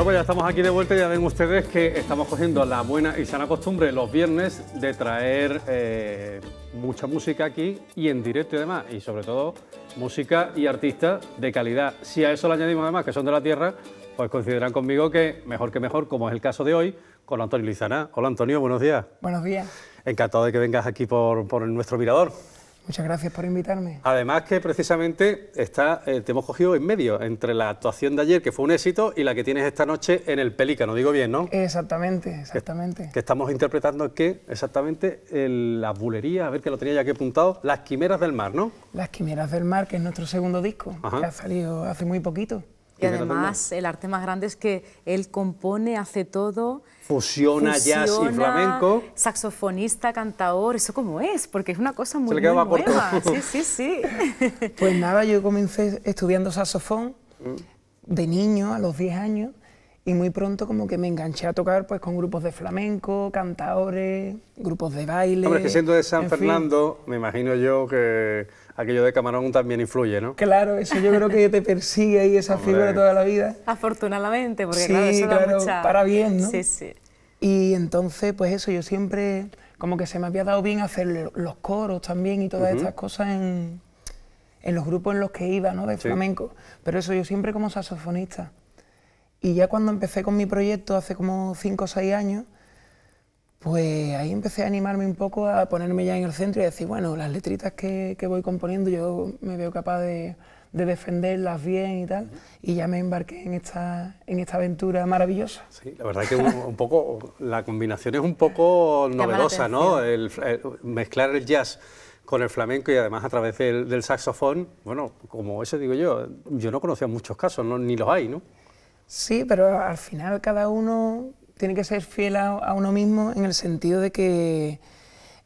Bueno, pues ya estamos aquí de vuelta y ya ven ustedes que estamos cogiendo la buena y sana costumbre los viernes de traer eh, mucha música aquí y en directo y demás, y sobre todo música y artistas de calidad. Si a eso le añadimos además que son de la tierra, pues consideran conmigo que mejor que mejor, como es el caso de hoy, con Antonio Lizana. Hola Antonio, buenos días. Buenos días. Encantado de que vengas aquí por, por nuestro mirador. Muchas gracias por invitarme. Además que precisamente está, eh, te hemos cogido en medio entre la actuación de ayer, que fue un éxito, y la que tienes esta noche en el Pelícano, digo bien, ¿no? Exactamente, exactamente. Que, estamos interpretando que exactamente el, la bulería, a ver que lo tenía ya aquí apuntado, Las Quimeras del Mar, ¿no? Las Quimeras del Mar, que es nuestro segundo disco, que ha salido hace muy poquito. Y además, el arte más grande es que él compone, hace todo. Fusiona, jazz y flamenco. Saxofonista, cantador, ¿eso como es? Porque es una cosa muy, nueva. Sí, sí, sí. Pues nada, yo comencé estudiando saxofón mm. de niño, a los 10 años y muy pronto como que me enganché a tocar pues con grupos de flamenco, cantadores, grupos de baile. Hombre, es que siendo de San Fernando, me imagino yo que aquello de camarón también influye, ¿no? Claro, eso yo creo que te persigue ahí esa fibra de toda la vida. Afortunadamente, porque claro, eso da para bien, ¿no? Sí, sí. Y entonces, pues eso, yo siempre como que se me había dado bien hacer los coros también y todas estas cosas en, en los grupos en los que iba, ¿no? De flamenco. Pero eso, yo siempre como saxofonista. Y ya cuando empecé con mi proyecto hace como 5 o 6 años, pues ahí empecé a animarme un poco a ponerme ya en el centro y decir, bueno, las letritas que, que voy componiendo yo me veo capaz de, de, defenderlas bien y tal. Y ya me embarqué en esta, en esta aventura maravillosa. Sí, la verdad es que un, poco, la combinación es un poco novedosa, ¿no? El, mezclar el jazz con el flamenco y además a través del, saxofón, bueno, como eso digo yo, yo no conocía muchos casos, ¿no? ni los hay, ¿no? Sí, pero al final cada uno tiene que ser fiel a, uno mismo en el sentido de que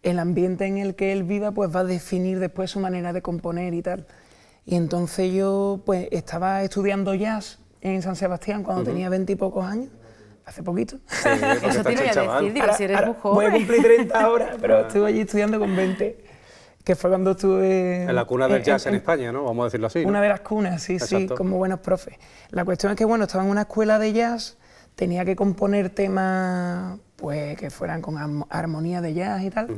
el ambiente en el que él viva pues va a definir después su manera de componer y tal. Y entonces yo pues estaba estudiando jazz en San Sebastián cuando tenía veintipocos años, hace poquito. Eso tiene que decir, si eres Voy a cumplir 30 ahora, pero estuve allí estudiando con 20 que fue cuando estuve... En la cuna del jazz en, España, ¿no? Vamos a decirlo así. Una de las cunas, sí, sí, como buenos profes. La cuestión es que, bueno, estaba en una escuela de jazz, tenía que componer temas pues que fueran con armonía de jazz y tal,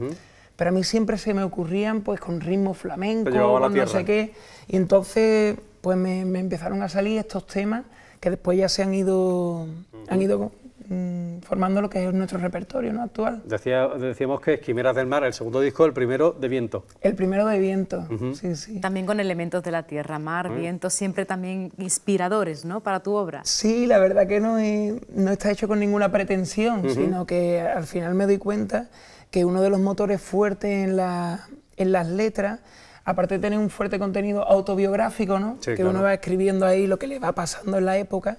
pero a mí siempre se me ocurrían pues con ritmo flamenco, no sé qué, y entonces pues me, empezaron a salir estos temas que después ya se han ido, han ido Mm, formando lo que es nuestro repertorio actual. decíamos que es Quimeras del Mar, el segundo disco, el primero de viento. El primero de viento, sí, sí. También con elementos de la tierra, mar, mm. viento, siempre también inspiradores ¿no? para tu obra. Sí, la verdad que no, no está hecho con ninguna pretensión, sino que al final me doy cuenta que uno de los motores fuertes en, las letras aparte de tener un fuerte contenido autobiográfico, ¿no? que uno va escribiendo ahí lo que le va pasando en la época,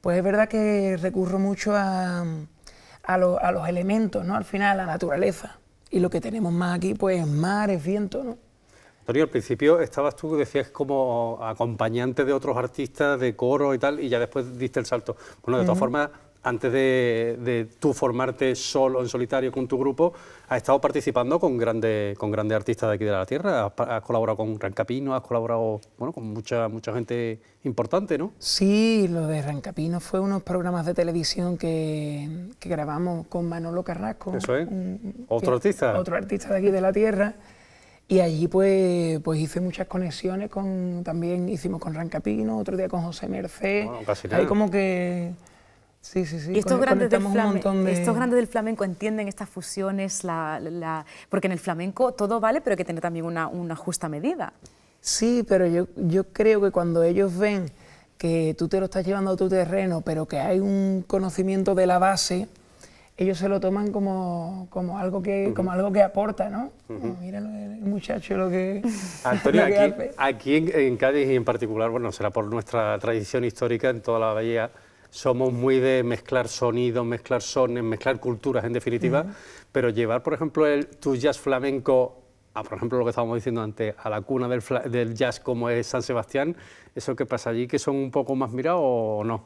pues es verdad que recurro mucho a, a, los elementos, ¿no? Al final, a la naturaleza. Y lo que tenemos más aquí, pues es mar, es viento, ¿no? Antonio, al principio estabas tú, decías como acompañante de otros artistas, de coro y tal, y ya después diste el salto. Bueno, de todas formas, antes de, tú formarte solo, en solitario con tu grupo, has estado participando con grandes, con grandes artistas de aquí de la Tierra. Has, colaborado con Rancapino, has colaborado bueno, con mucha, mucha gente importante, ¿no? Sí, lo de Rancapino fue unos programas de televisión que, grabamos con Manolo Carrasco. Eso es. otro artista. Otro artista de aquí de la Tierra. Y allí pues, pues hice muchas conexiones con, también hicimos con Rancapino, otro día con José Merced. Bueno, casi nada. Ahí como que Sí, sí, sí. Y estos, grandes del, flamenco, del flamenco entienden estas fusiones, porque en el flamenco todo vale, pero hay que tener también una, justa medida. Sí, pero yo, creo que cuando ellos ven que tú te lo estás llevando a tu terreno, pero que hay un conocimiento de la base, ellos se lo toman como, algo que como algo que aporta, ¿no? Mira el muchacho lo que Antonio, aquí, en, en, Cádiz y en particular, bueno, será por nuestra tradición histórica en toda la bahía somos muy de mezclar sonidos, mezclar sones, mezclar culturas en definitiva, pero llevar, por ejemplo, el, tu jazz flamenco a, por ejemplo, lo que estábamos diciendo antes, a la cuna del, jazz como es San Sebastián, ¿eso qué pasa allí, que son un poco más mirados o no?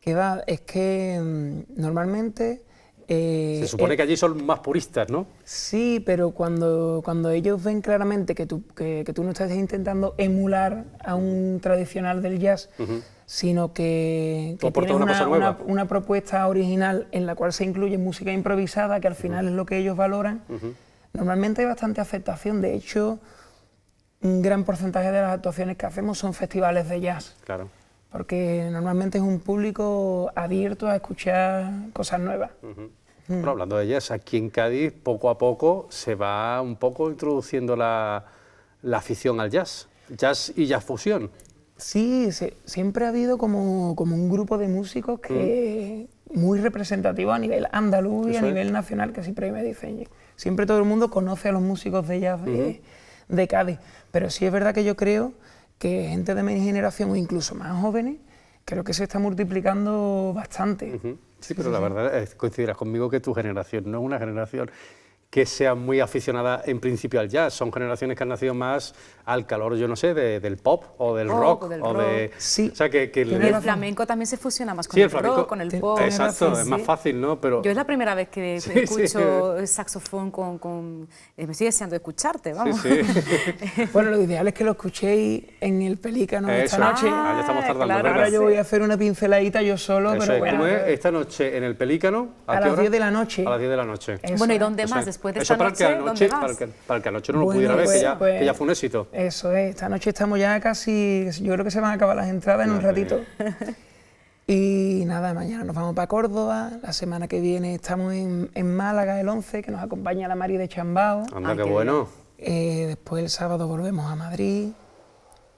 Que va, es que mm, normalmente eh, se supone eh, que allí son más puristas, ¿no? Sí, pero cuando, cuando ellos ven claramente que tú, que, tú no estás intentando emular a un tradicional del jazz, sino que, que tienes una, una, propuesta original en la cual se incluye música improvisada, que al final es lo que ellos valoran. Normalmente hay bastante aceptación, de hecho, un gran porcentaje de las actuaciones que hacemos son festivales de jazz. Claro porque normalmente es un público abierto a escuchar cosas nuevas. Mm. hablando de jazz, aquí en Cádiz poco a poco se va un poco introduciendo la, afición al jazz, jazz y jazz fusión. Sí, siempre ha habido como, como, un grupo de músicos que mm. muy representativo a nivel andaluz y a nivel nacional, que siempre me dicen, siempre todo el mundo conoce a los músicos de jazz de Cádiz, pero sí es verdad que yo creo que gente de mi generación o incluso más jóvenes, creo que se está multiplicando bastante. Sí, pero la verdad coincidirás conmigo que tu generación no es una generación que sea muy aficionada en principio al jazz. Son generaciones que han nacido más al calor, yo no sé, del pop o del rock. O, de, sí. o sea, que, el, flamenco también se fusiona más con el, rock, con el pop. Exacto, es más fácil, ¿no? Pero... Yo es la primera vez que escucho saxofón con, eh, Me estoy deseando escucharte, vamos. bueno, lo ideal es que lo escuchéis en el Pelícano esta noche. Ah, ya estamos ah, tardando, Ahora yo voy a hacer una pinceladita yo solo, Eso es. Esta noche en el Pelícano, ¿a, las 10 de la noche. A las 10 de la noche. Bueno, ¿y dónde más? Eso para que anoche, Para, que, anoche no lo pudiera ver, que ya, que pues, ya, fue un éxito. Eso es, esta noche estamos ya casi, yo creo que se van a acabar las entradas en un ratito. Y nada, mañana nos vamos para Córdoba, la semana que viene estamos en, en Málaga el 11, que nos acompaña la Mari de Chambao. Anda, qué bueno. Eh, después el sábado volvemos a Madrid.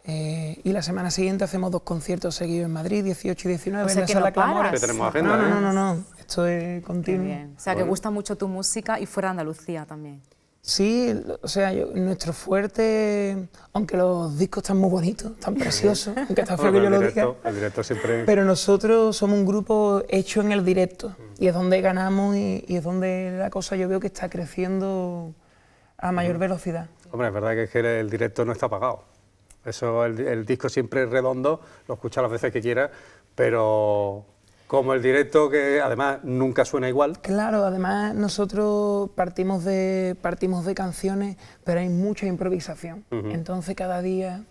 Eh, y la semana siguiente hacemos dos conciertos seguidos en Madrid, 18 y 19, o sea la que tenemos agenda, no, no, ¿eh? no, no estoy continuo. O sea, que gusta mucho tu música y fuera de Andalucía también. Sí, o sea, nuestro fuerte, aunque los discos están muy bonitos, están preciosos, aunque está feo yo pero nosotros somos un grupo hecho en el directo y es donde ganamos y, es donde la cosa yo veo que está creciendo a mayor velocidad. Hombre, es verdad que, el directo no está apagado. Eso, el, el disco siempre es redondo, lo escuchas las veces que quieras, pero como el directo que además nunca suena igual. Claro, además nosotros partimos de partimos de canciones, pero hay mucha improvisación. Entonces cada día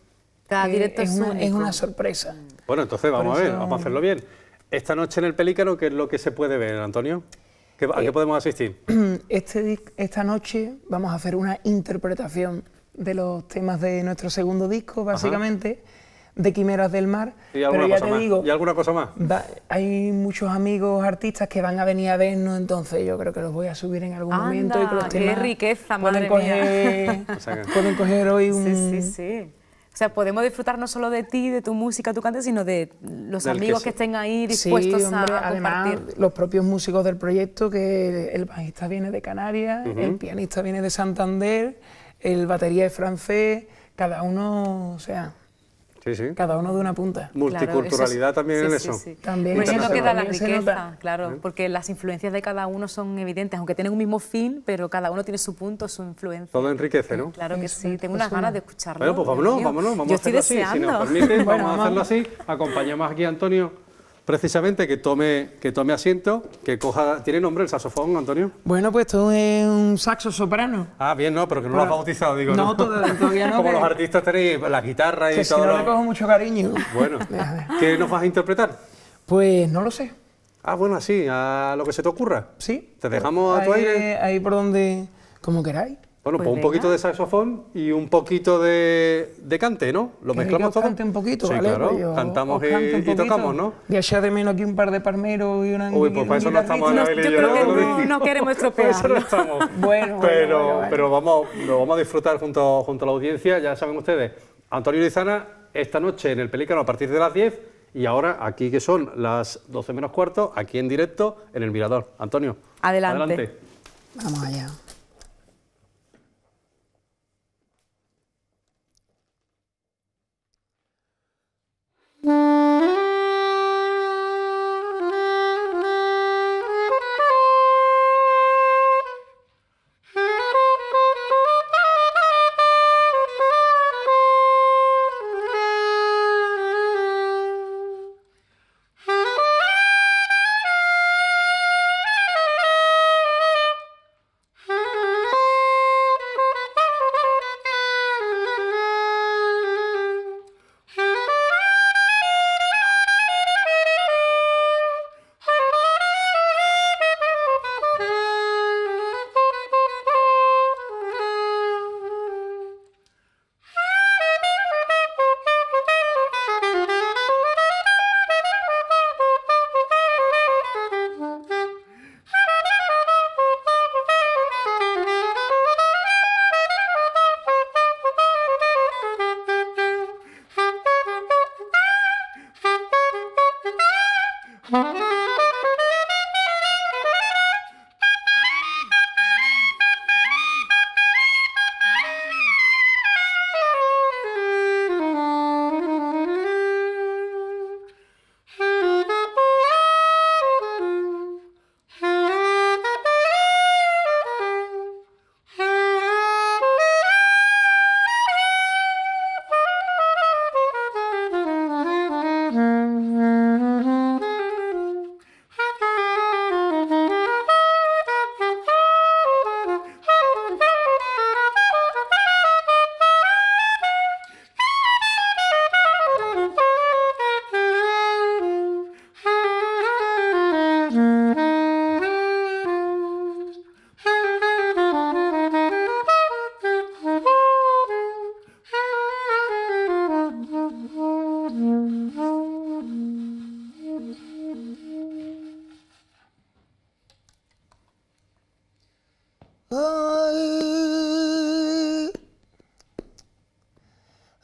cada eh, directo es, una, sorpresa. Bueno, entonces vamos a ver, vamos a hacerlo bien. Esta noche en el Pelícano, ¿qué es lo que se puede ver, Antonio? ¿A qué eh, podemos asistir? Este, esta noche vamos a hacer una interpretación de los temas de nuestro segundo disco, básicamente de Quimeras del Mar. Y pero ya te Digo, ¿Y alguna cosa más. hay muchos amigos artistas que van a venir a vernos, entonces yo creo que los voy a subir en algún momento. ¡Qué riqueza, coger, hoy un... Sí, sí, sí. O sea, podemos disfrutar no solo de ti, de tu música, tu cante, sino de los amigos que, estén ahí dispuestos a compartir. los propios músicos del proyecto, que el bajista viene de Canarias, el pianista viene de Santander, el batería es francés, cada uno, o sea... Cada uno de una punta. Multiculturalidad también en eso. También. Por eso que queda la riqueza, claro, porque las influencias de cada uno son evidentes, aunque tienen un mismo fin, pero cada uno tiene su punto, su influencia. Todo enriquece, ¿no? Claro que sí, tengo unas ganas de escucharlo. Bueno, pues vámonos, vámonos, vamos Yo a hacerlo deseando. vamos a hacerlo así. Acompañamos aquí a Antonio precisamente que tome, que tome asiento, que coja... ¿Tiene nombre el saxofón, Antonio? Bueno, pues todo es un saxo soprano. Ah, bien, no, pero que no lo has bautizado, digo. No, todavía no. Como los artistas tenéis la guitarra y todo. Si no lo... cojo mucho cariño. Bueno, ¿qué nos vas a interpretar? Pues no lo sé. Ah, bueno, así, a lo que se te ocurra. Sí. Te dejamos a tu aire. Ahí por donde... como queráis. Bueno, pues, pues un poquito de saxofón y un poquito de, cante, ¿no? Lo mezclamos todo. un poquito, sí, Claro. Cantamos y, tocamos, ¿no? Y de menos aquí un par de palmeros y una... Uy, pues para eso no estamos en Yo creo no, queremos estropear. eso bueno, pero, pero vamos, lo vamos a disfrutar junto, junto a la audiencia. Ya saben ustedes, Antonio Lizana, esta noche en el Pelícano a partir de las 10 y ahora aquí que son las 12 menos cuarto, aquí en directo en el Mirador. Antonio, adelante. Vamos allá.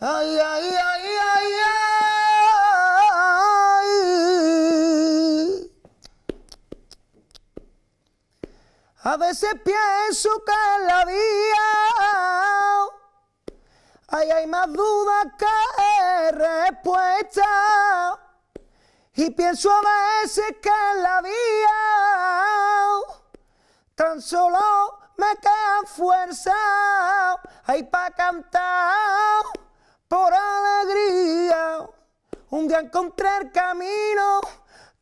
ay, ay, ay, ay, ay. A veces pienso que en la vida ay, hay más dudas que respuestas. Y pienso a veces que en la vida tan solo me quedan fuerza ahí para cantar por alegría. Un día encontré el camino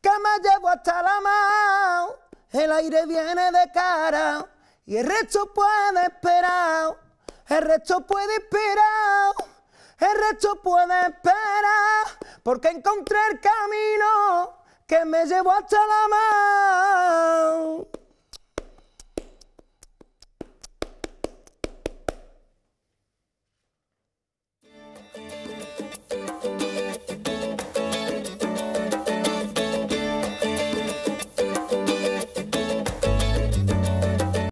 que me llevó hasta la mano. El aire viene de cara y el resto puede esperar. El resto puede inspirar, El resto puede esperar. Porque encontré el camino que me llevó hasta la mano.